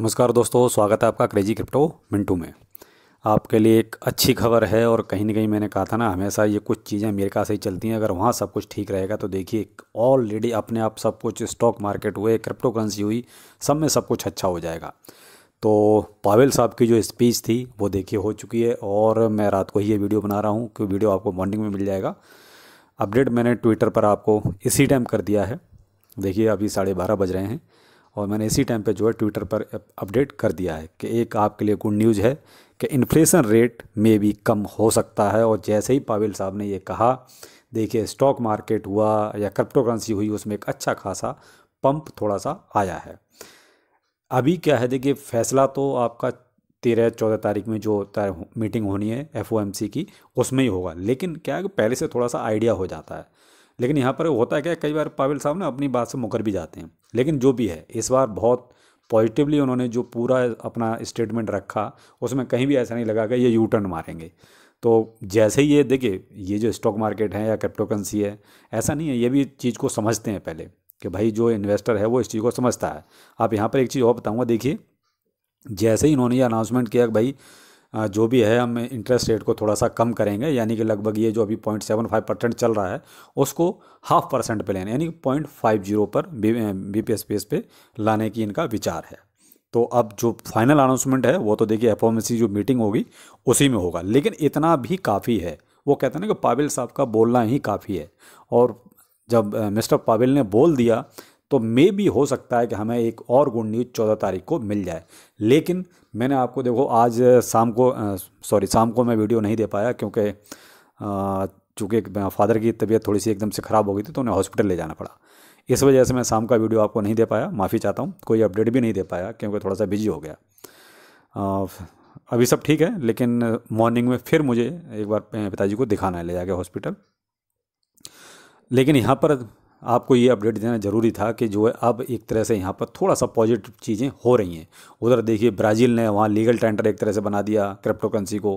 नमस्कार दोस्तों स्वागत है आपका क्रेजी क्रिप्टो मिंटू में आपके लिए एक अच्छी खबर है और कहीं ना कहीं मैंने कहा था ना हमेशा ये कुछ चीज़ें अमेरिका से ही चलती हैं अगर वहाँ सब कुछ ठीक रहेगा तो देखिए ऑलरेडी अपने आप सब कुछ स्टॉक मार्केट हुए क्रिप्टो करेंसी हुई सब में सब कुछ अच्छा हो जाएगा तो पावेल साहब की जो स्पीच थी वो देखिए हो चुकी है और मैं रात को ही ये वीडियो बना रहा हूँ कि वीडियो आपको मॉर्निंग में मिल जाएगा अपडेट मैंने ट्विटर पर आपको इसी टाइम कर दिया है देखिए अभी साढ़े बारह बज रहे हैं और मैंने इसी टाइम पे जो है ट्विटर पर अपडेट कर दिया है कि एक आपके लिए गुड न्यूज़ है कि इन्फ्लेशन रेट में भी कम हो सकता है और जैसे ही पावेल साहब ने ये कहा देखिए स्टॉक मार्केट हुआ या क्रिप्टो करेंसी हुई उसमें एक अच्छा खासा पंप थोड़ा सा आया है अभी क्या है देखिए फैसला तो आपका तेरह चौदह तारीख में जो तार मीटिंग होनी है एफ की उसमें ही होगा लेकिन क्या है कि पहले से थोड़ा सा आइडिया हो जाता है लेकिन यहाँ पर होता है क्या कई बार पाविल साहब ना अपनी बात से मुकर भी जाते हैं लेकिन जो भी है इस बार बहुत पॉजिटिवली उन्होंने जो पूरा अपना स्टेटमेंट रखा उसमें कहीं भी ऐसा नहीं लगा कि ये यू टर्न मारेंगे तो जैसे ही ये देखिए ये जो स्टॉक मार्केट है या क्रिप्टोकरेंसी है ऐसा नहीं है ये भी चीज़ को समझते हैं पहले कि भाई जो इन्वेस्टर है वो इस चीज़ को समझता है आप यहाँ पर एक चीज़ और बताऊँगा देखिए जैसे ही इन्होंने ये अनाउंसमेंट किया कि भाई जो भी है हम इंटरेस्ट रेट को थोड़ा सा कम करेंगे यानी कि लगभग ये जो अभी पॉइंट सेवन फाइव परसेंट चल रहा है उसको हाफ परसेंट पर लेना यानी कि पॉइंट फाइव जीरो पर B P S P S पे लाने की इनका विचार है तो अब जो फाइनल अनाउंसमेंट है वो तो देखिए एफ जो मीटिंग होगी उसी में होगा लेकिन इतना भी काफ़ी है वो कहते हैं ना कि पाविल साहब का बोलना ही काफ़ी है और जब मिस्टर पाविल ने बोल दिया तो मे भी हो सकता है कि हमें एक और गुड न्यूज़ चौदह तारीख को मिल जाए लेकिन मैंने आपको देखो आज शाम को सॉरी शाम को मैं वीडियो नहीं दे पाया क्योंकि चूँकि फादर की तबीयत थोड़ी सी एकदम से ख़राब हो गई थी तो उन्हें हॉस्पिटल ले जाना पड़ा इस वजह से मैं शाम का वीडियो आपको नहीं दे पाया माफ़ी चाहता हूँ कोई अपडेट भी नहीं दे पाया क्योंकि थोड़ा सा बिजी हो गया अभी सब ठीक है लेकिन मॉर्निंग में फिर मुझे एक बार पिताजी को दिखाना है ले जाके हॉस्पिटल लेकिन यहाँ पर आपको ये अपडेट देना ज़रूरी था कि जो है अब एक तरह से यहाँ पर थोड़ा सा पॉजिटिव चीज़ें हो रही हैं उधर देखिए ब्राज़ील ने वहाँ लीगल टेंडर एक तरह से बना दिया क्रिप्टो करेंसी को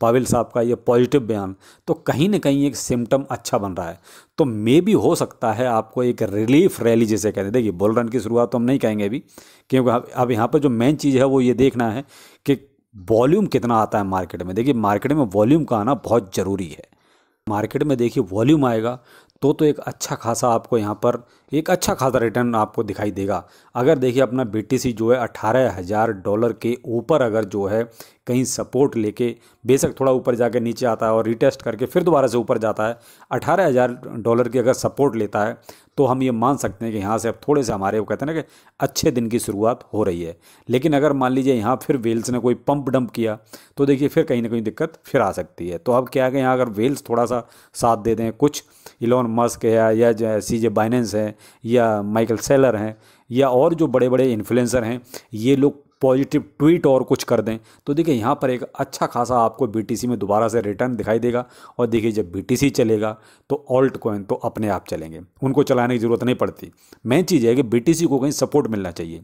पाविल साहब का ये पॉजिटिव बयान तो कहीं ना कहीं एक सिम्टम अच्छा बन रहा है तो मे भी हो सकता है आपको एक रिलीफ रैली जैसे कहते हैं देखिए बुल रन की शुरुआत तो हम नहीं कहेंगे अभी क्योंकि अब यहाँ पर जो मेन चीज़ है वो ये देखना है कि वॉल्यूम कितना आता है मार्केट में देखिए मार्केट में वॉल्यूम का आना बहुत ज़रूरी है मार्केट में देखिए वॉल्यूम आएगा तो तो एक अच्छा खासा आपको यहाँ पर एक अच्छा खासा रिटर्न आपको दिखाई देगा अगर देखिए अपना बीटीसी जो है अठारह हज़ार डॉलर के ऊपर अगर जो है कहीं सपोर्ट लेके बेशक थोड़ा ऊपर जाके नीचे आता है और रिटेस्ट करके फिर दोबारा से ऊपर जाता है अठारह हज़ार डॉलर की अगर सपोर्ट लेता है तो हम ये मान सकते हैं कि यहाँ से अब थोड़े से हमारे वो कहते हैं ना कि अच्छे दिन की शुरुआत हो रही है लेकिन अगर मान लीजिए यहाँ फिर वेल्स ने कोई पंप डंप किया तो देखिए फिर कहीं ना कहीं दिक्कत फिर आ सकती है तो अब क्या है कि यहाँ अगर वेल्स थोड़ा सा साथ दे दें कुछ इलॉन मस्क है या सी जे बाइनेंस हैं या माइकल सेलर हैं या और जो बड़े बड़े इन्फ्लुएंसर हैं ये लोग पॉजिटिव ट्वीट और कुछ कर दें तो देखिए यहाँ पर एक अच्छा खासा आपको बीटीसी में दोबारा से रिटर्न दिखाई देगा और देखिए जब बीटीसी चलेगा तो ऑल्ट कॉइन तो अपने आप चलेंगे उनको चलाने की ज़रूरत नहीं पड़ती मेन चीज़ है कि बीटीसी को कहीं सपोर्ट मिलना चाहिए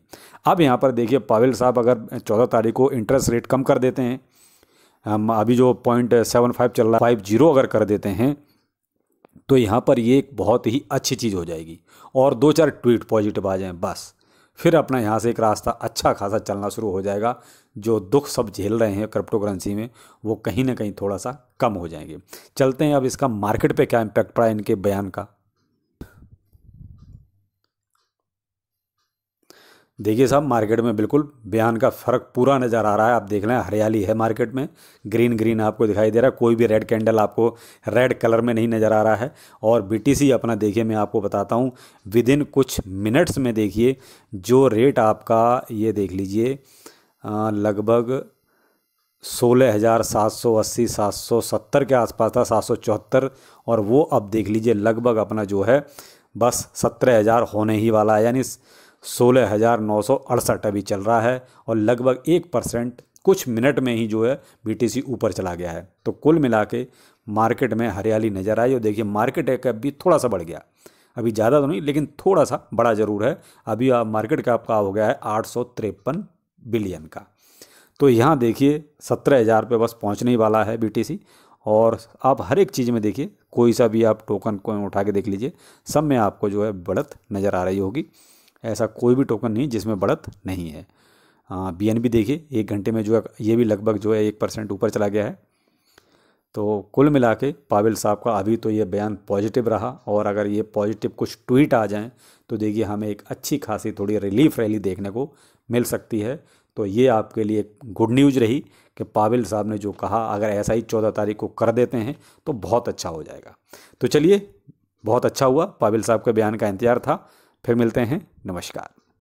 अब यहाँ पर देखिए पावेल साहब अगर चौदह तारीख को इंटरेस्ट रेट कम कर देते हैं हम अभी जो पॉइंट सेवन फाइव चल रहा है फाइव जीरो अगर कर देते हैं तो यहाँ पर ये एक बहुत ही अच्छी चीज़ हो जाएगी और दो चार ट्वीट पॉजिटिव आ जाएँ बस फिर अपना यहाँ से एक रास्ता अच्छा खासा चलना शुरू हो जाएगा जो दुख सब झेल रहे हैं क्रिप्टो करेंसी में वो कहीं ना कहीं थोड़ा सा कम हो जाएंगे चलते हैं अब इसका मार्केट पे क्या इम्पैक्ट पड़ा इनके बयान का देखिए साहब मार्केट में बिल्कुल बयान का फ़र्क पूरा नज़र आ रहा है आप देख रहे हैं हरियाली है मार्केट में ग्रीन ग्रीन आपको दिखाई दे रहा है कोई भी रेड कैंडल आपको रेड कलर में नहीं नज़र आ रहा है और बीटीसी अपना देखिए मैं आपको बताता हूँ विद इन कुछ मिनट्स में देखिए जो रेट आपका ये देख लीजिए लगभग सोलह हज़ार सात सौ अस्सी सात सौ सत्तर के आसपास था सात सौ चौहत्तर और वो अब देख लीजिए लगभग अपना जो है बस सत्रह हज़ार होने ही वाला है यानी सोलह हज़ार नौ सौ अड़सठ अभी चल रहा है और लगभग एक परसेंट कुछ मिनट में ही जो है बीटीसी ऊपर चला गया है तो कुल मिला के मार्केट में हरियाली नज़र आई और देखिए मार्केट एक भी थोड़ा सा बढ़ गया अभी ज़्यादा तो नहीं लेकिन थोड़ा सा बड़ा ज़रूर है अभी आप मार्केट कैप का हो गया है आठ बिलियन का तो यहाँ देखिए सत्रह हज़ार रुपये बस पहुँचने ही वाला है बीटीसी और आप हर एक चीज़ में देखिए कोई सा भी आप टोकन को उठा के देख लीजिए सब में आपको जो है बढ़त नज़र आ रही होगी ऐसा कोई भी टोकन नहीं जिसमें बढ़त नहीं है बी एन बी देखिए एक घंटे में जो है ये भी लगभग जो है एक परसेंट ऊपर चला गया है तो कुल मिला के पाविल साहब का अभी तो ये बयान पॉजिटिव रहा और अगर ये पॉजिटिव कुछ ट्वीट आ जाएं तो देखिए हमें एक अच्छी खासी थोड़ी रिलीफ रैली देखने को मिल सकती है तो ये आपके लिए गुड न्यूज़ रही कि पाविल साहब ने जो कहा अगर ऐसा ही चौदह तारीख को कर देते हैं तो बहुत अच्छा हो जाएगा तो चलिए बहुत अच्छा हुआ पाविल साहब के बयान का इंतज़ार था फिर मिलते हैं नमस्कार